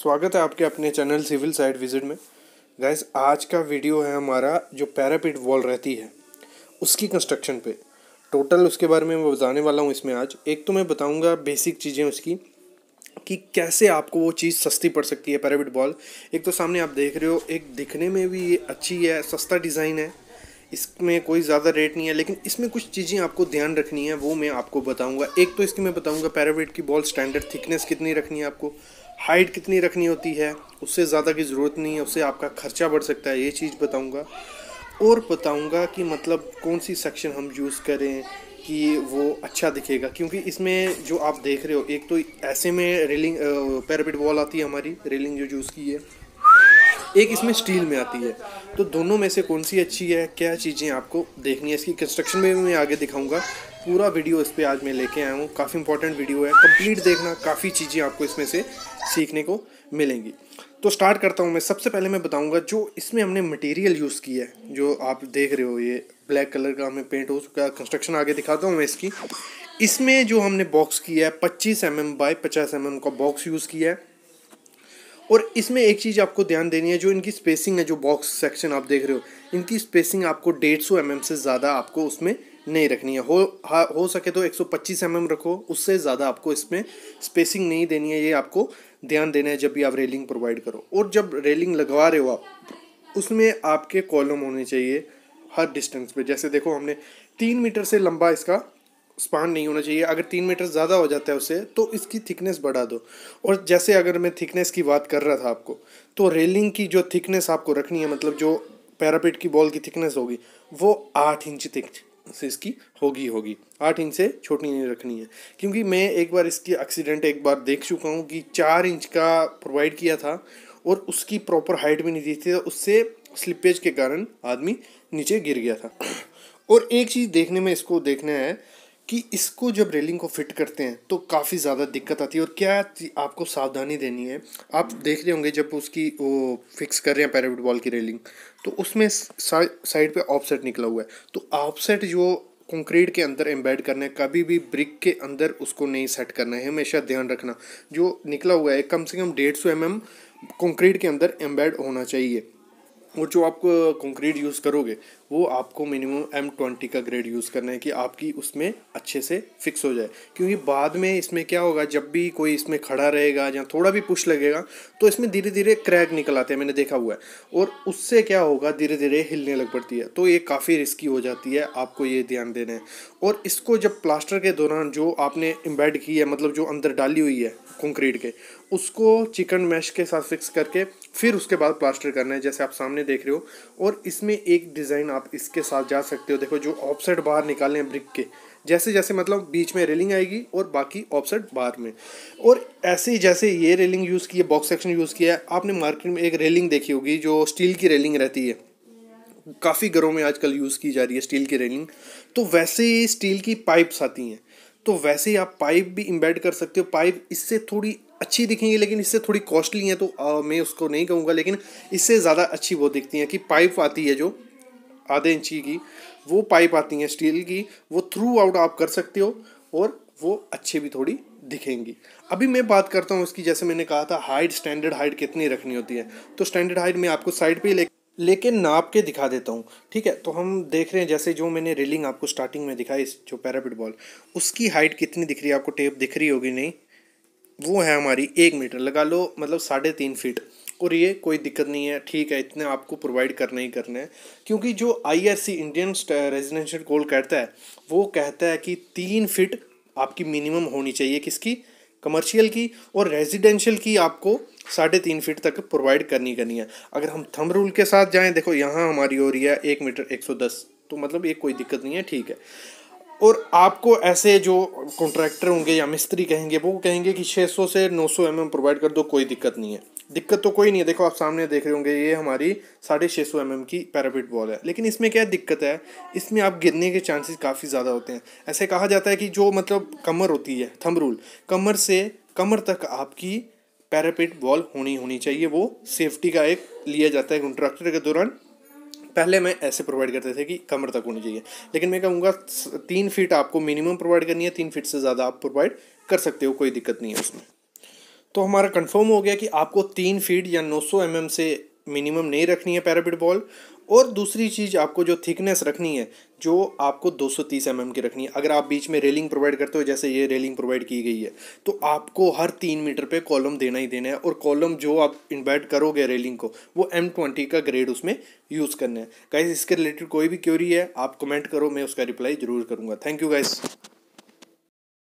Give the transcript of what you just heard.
स्वागत है आपके अपने चैनल सिविल साइड विजिट में गैस आज का वीडियो है हमारा जो पैरापिट वॉल रहती है उसकी कंस्ट्रक्शन पे टोटल उसके बारे में मैं बताने वाला हूँ इसमें आज एक तो मैं बताऊँगा बेसिक चीज़ें उसकी कि कैसे आपको वो चीज़ सस्ती पड़ सकती है पैरापिट वॉल एक तो सामने आप देख रहे हो एक दिखने में भी ये अच्छी है सस्ता डिज़ाइन है इसमें कोई ज़्यादा रेट नहीं है लेकिन इसमें कुछ चीज़ें आपको ध्यान रखनी है वो मैं आपको बताऊंगा एक तो इसकी मैं बताऊंगा पैरावेट की बॉल स्टैंडर्ड थिकनेस कितनी रखनी है आपको हाइट कितनी रखनी होती है उससे ज़्यादा की ज़रूरत नहीं है उससे आपका खर्चा बढ़ सकता है ये चीज़ बताऊँगा और बताऊँगा कि मतलब कौन सी सेक्शन हम यूज़ करें कि वो अच्छा दिखेगा क्योंकि इसमें जो आप देख रहे हो एक तो ऐसे में रेलिंग पैरापिट वॉल आती है हमारी रेलिंग जो यूज़ की है एक इसमें स्टील में आती है तो दोनों में से कौन सी अच्छी है क्या चीज़ें आपको देखनी है इसकी कंस्ट्रक्शन में भी मैं आगे दिखाऊंगा पूरा वीडियो इस पर आज मैं लेके आया हूँ काफ़ी इंपॉर्टेंट वीडियो है कंप्लीट देखना काफ़ी चीज़ें आपको इसमें से सीखने को मिलेंगी तो स्टार्ट करता हूँ मैं सबसे पहले मैं बताऊँगा जो इसमें हमने मटेरियल यूज़ किया है जो आप देख रहे हो ये ब्लैक कलर का हमें पेंट हो चुका है कंस्ट्रक्शन आगे दिखाता हूँ मैं इसकी इसमें जो हमने बॉक्स किया है पच्चीस एम mm एम बाई पचास एम mm एम का बॉक्स यूज़ किया है और इसमें एक चीज़ आपको ध्यान देनी है जो इनकी स्पेसिंग है जो बॉक्स सेक्शन आप देख रहे हो इनकी स्पेसिंग आपको डेढ़ सौ एम mm से ज़्यादा आपको उसमें नहीं रखनी है हो हा, हो सके तो 125 mm रखो उससे ज़्यादा आपको इसमें स्पेसिंग नहीं देनी है ये आपको ध्यान देना है जब भी आप रेलिंग प्रोवाइड करो और जब रेलिंग लगवा रहे हो आप उसमें आपके कॉलम होने चाहिए हर डिस्टेंस पे जैसे देखो हमने तीन मीटर से लंबा इसका स्पान नहीं होना चाहिए अगर तीन मीटर ज़्यादा हो जाता है उससे तो इसकी थिकनेस बढ़ा दो और जैसे अगर मैं थिकनेस की बात कर रहा था आपको तो रेलिंग की जो थिकनेस आपको रखनी है मतलब जो पैरापेट की बॉल की थिकनेस होगी वो आठ इंच थिक से इसकी होगी होगी आठ इंच से छोटी नहीं रखनी है क्योंकि मैं एक बार इसकी एक्सीडेंट एक बार देख चुका हूँ कि चार इंच का प्रोवाइड किया था और उसकी प्रॉपर हाइट भी नहीं दी थी तो उससे स्लिपेज के कारण आदमी नीचे गिर गया था और एक चीज़ देखने में इसको देखना है कि इसको जब रेलिंग को फिट करते हैं तो काफ़ी ज़्यादा दिक्कत आती है और क्या आपको सावधानी देनी है आप देख रहे होंगे जब उसकी वो फिक्स कर रहे हैं पैराबुट बॉल की रेलिंग तो उसमें साइड पे ऑफसेट निकला हुआ है तो ऑफसेट जो कंक्रीट के अंदर एम्बेड करना है कभी भी ब्रिक के अंदर उसको नहीं सेट करना है हमेशा ध्यान रखना जो निकला हुआ है कम से कम डेढ़ सौ एम एम कंक्रीट के अंदर एम्बेड होना चाहिए और जो आप कंक्रीट यूज़ करोगे वो आपको मिनिमम एम ट्वेंटी का ग्रेड यूज़ करना है कि आपकी उसमें अच्छे से फिक्स हो जाए क्योंकि बाद में इसमें क्या होगा जब भी कोई इसमें खड़ा रहेगा या थोड़ा भी पुश लगेगा तो इसमें धीरे धीरे क्रैक निकल आते हैं मैंने देखा हुआ है और उससे क्या होगा धीरे धीरे हिलने लग पड़ती है तो ये काफ़ी रिस्की हो जाती है आपको ये ध्यान देना है और इसको जब प्लास्टर के दौरान जो आपने इम्बेड की है मतलब जो अंदर डाली हुई है कंक्रीट के उसको चिकन मैश के साथ फिक्स करके फिर उसके बाद प्लास्टर करना है जैसे आप सामने देख रहे हो और इसमें एक डिज़ाइन आप इसके साथ जा सकते हो देखो जो ऑफसेट बाहर निकाले हैं ब्रिक के जैसे जैसे मतलब बीच में रेलिंग आएगी और बाकी ऑफसेट बाहर में और ऐसे ही जैसे ये रेलिंग यूज़ की है बॉक्स सेक्शन यूज़ किया है आपने मार्केट में एक रेलिंग देखी होगी जो स्टील की रेलिंग रहती है काफ़ी घरों में आजकल यूज़ की जा रही है स्टील की रेलिंग तो वैसे ही स्टील की पाइप्स आती हैं तो वैसे ही आप पाइप भी इम्बेड कर सकते हो पाइप इससे थोड़ी अच्छी दिखेंगी लेकिन इससे थोड़ी कॉस्टली है तो आ, मैं उसको नहीं कहूँगा लेकिन इससे ज़्यादा अच्छी वो दिखती हैं कि पाइप आती है जो आधे इंची की वो पाइप आती है स्टील की वो थ्रू आउट आप कर सकते हो और वो अच्छे भी थोड़ी दिखेंगी अभी मैं बात करता हूँ इसकी जैसे मैंने कहा था हाइट स्टैंडर्ड हाइट कितनी रखनी होती है तो स्टैंडर्ड हाइट मैं आपको साइड पर ले लेकिन नाप के दिखा देता हूँ ठीक है तो हम देख रहे हैं जैसे जो मैंने रेलिंग आपको स्टार्टिंग में दिखाई इस जो पैरापिट बॉल उसकी हाइट कितनी दिख रही है आपको टेप दिख रही होगी नहीं वो है हमारी एक मीटर लगा लो मतलब साढ़े तीन फीट और ये कोई दिक्कत नहीं है ठीक है इतने आपको प्रोवाइड करने ही करने हैं क्योंकि जो आईआरसी इंडियन रेजिडेंशियल कोल कहता है वो कहता है कि तीन फिट आपकी मिनिमम होनी चाहिए किसकी कमर्शियल की और रेजिडेंशियल की आपको साढ़े तीन फिट तक प्रोवाइड करनी करनी है अगर हम थम रूल के साथ जाएँ देखो यहाँ हमारी हो रही है एक मीटर एक सौ दस तो मतलब ये कोई दिक्कत नहीं है ठीक है और आपको ऐसे जो कॉन्ट्रैक्टर होंगे या मिस्त्री कहेंगे वो कहेंगे कि 600 से 900 सौ mm प्रोवाइड कर दो कोई दिक्कत नहीं है दिक्कत तो कोई नहीं है देखो आप सामने देख रहे होंगे ये हमारी साढ़े छः सौ एम की पैरापिट बॉल है लेकिन इसमें क्या दिक्कत है इसमें आप गिरने के चांसेस काफ़ी ज़्यादा होते हैं ऐसे कहा जाता है कि जो मतलब कमर होती है थम रूल कमर से कमर तक आपकी पैरापिट बॉल होनी होनी चाहिए वो सेफ्टी का एक लिया जाता है कॉन्ट्रैक्टर के दौरान पहले मैं ऐसे प्रोवाइड करते थे कि कमर तक होनी चाहिए लेकिन मैं कहूँगा तीन फीट आपको मिनिमम प्रोवाइड करनी है तीन फीट से ज़्यादा आप प्रोवाइड कर सकते हो कोई दिक्कत नहीं है उसमें तो हमारा कंफर्म हो गया कि आपको तीन फीट या 900 सौ mm से मिनिमम नहीं रखनी है पैराबिट बॉल और दूसरी चीज़ आपको जो थिकनेस रखनी है जो आपको 230 सौ mm की रखनी है अगर आप बीच में रेलिंग प्रोवाइड करते हो जैसे ये रेलिंग प्रोवाइड की गई है तो आपको हर तीन मीटर पे कॉलम देना ही देना है और कॉलम जो आप इन्वाइट करोगे रेलिंग को वो एम ट्वेंटी का ग्रेड उसमें यूज़ करना है गाइज इसके रिलेटेड कोई भी क्योरी है आप कमेंट करो मैं उसका रिप्लाई ज़रूर करूँगा थैंक यू गाइज़